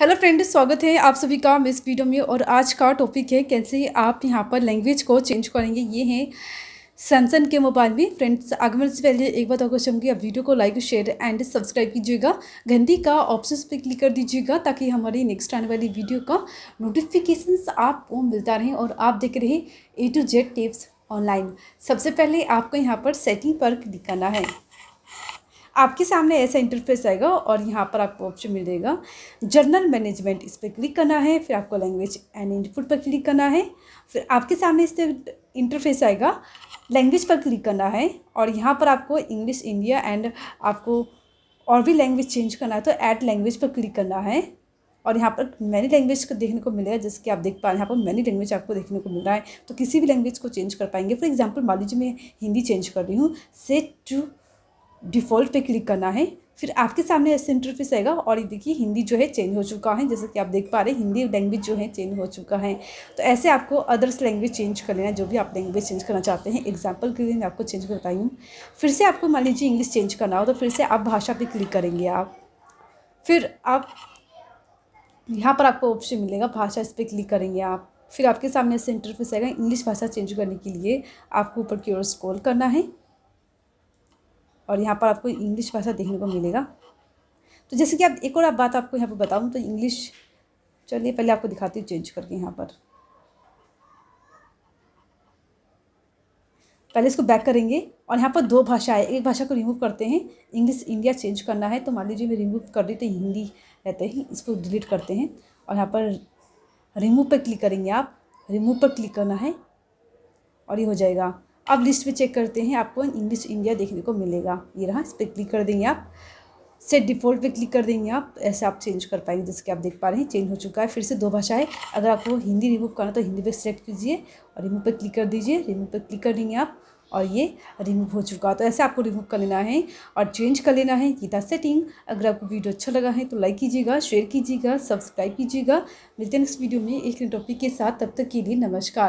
hello friend स्वागत है आप सभी का इस वीडियो में और आज का टॉपिक है कैसे आप यहाँ पर लैंग्वेज को चेंज करेंगे ये है सैमसंग के मोबाइल में फ्रेंड्स आगे बढ़ने से पहले एक बात और चमकी आप वीडियो को लाइक शेयर एंड सब्सक्राइब कीजिएगा घंटी का ऑप्शन पर क्लिक कर दीजिएगा ताकि हमारी नेक्स्ट आने वाली वीडियो का नोटिफिकेशन आपको मिलता रहे और आप देख रहे A to Z tips online सबसे पहले आपको यहाँ पर सेटिंग पर क्लिक करना है आपके सामने ऐसा इंटरफेस आएगा और यहाँ पर आपको ऑप्शन मिलेगा जर्नल मैनेजमेंट इस पर क्लिक करना है फिर आपको लैंग्वेज एंड इनपुट पर क्लिक करना है फिर आपके सामने इस इंटरफेस आएगा लैंग्वेज पर क्लिक करना है और यहाँ पर आपको इंग्लिश इंडिया एंड आपको और भी लैंग्वेज चेंज करना है तो ऐड लैंग्वेज पर क्लिक करना है और यहाँ पर मैनी लैंग्वेज को देखने को मिलेगा जैसे कि आप देख पा रहे हैं यहाँ पर मैनी लैंग्वेज आपको देखने को मिल रहा है तो किसी भी लैंग्वेज को चेंज कर पाएंगे फॉर एग्जाम्पल मान लीजिए मैं हिंदी चेंज कर रही हूँ सेट टू डिफ़ॉल्ट पे क्लिक करना है फिर आपके सामने ऐसे इंटरफेस आएगा और ये देखिए हिंदी जो है चेंज हो चुका है जैसे कि आप देख पा रहे हैं हिंदी लैंग्वेज जो है चेंज हो चुका है तो ऐसे आपको अदर्स लैंग्वेज चेंज कर लेना जो भी आप लैंग्वेज चेंज करना चाहते हैं एग्जाम्पल के लिए मैं आपको चेंज करता हूँ फिर से आपको मान लीजिए इंग्लिश चेंज करना हो तो फिर से आप भाषा पर क्लिक करेंगे आप फिर आप यहाँ पर आपको ऑप्शन मिलेगा भाषा इस पर क्लिक करेंगे आप फिर आपके सामने ऐसे इंटरफेस आएगा इंग्लिश भाषा चेंज करने के लिए आपको ऊपर की ओर स्कॉल करना है और यहाँ पर आपको इंग्लिश भाषा देखने को मिलेगा तो जैसे कि आप एक और आप बात आपको यहाँ पर बताऊँ तो इंग्लिश चलिए पहले आपको दिखाती हूँ चेंज करके यहाँ पर पहले इसको बैक करेंगे और यहाँ पर दो भाषा है एक भाषा को रिमूव करते हैं इंग्लिश इंडिया चेंज करना है तो मान लीजिए मैं रिमूव कर रही तो हिंदी रहते हैं इसको डिलीट करते हैं और यहाँ पर रिमूव पर क्लिक करेंगे आप रिमूव पर क्लिक करना है और ये हो जाएगा अब लिस्ट में चेक करते हैं आपको इंग्लिश इंडिया देखने को मिलेगा ये रहा इस पर क्लिक कर देंगे आप सेट डिफ़ॉल्ट पे क्लिक कर देंगे आप ऐसे आप चेंज कर पाएंगे जैसे कि आप देख पा रहे हैं चेंज हो चुका है फिर से दो भाषाएं अगर आपको हिंदी रिमूव करना तो हिंदी पे सेलेक्ट कीजिए और रिमूव पे क्लिक कर दीजिए रिमूव पे क्लिक कर देंगे आप और ये रिमूव हो चुका तो ऐसे आपको रिमूव कर लेना है और चेंज कर लेना है गीता सेटिंग अगर आपको वीडियो अच्छा लगा है तो लाइक कीजिएगा शेयर कीजिएगा सब्सक्राइब कीजिएगा मिलते हैं नेक्स्ट वीडियो में एक नए टॉपिक के साथ तब तक के लिए नमस्कार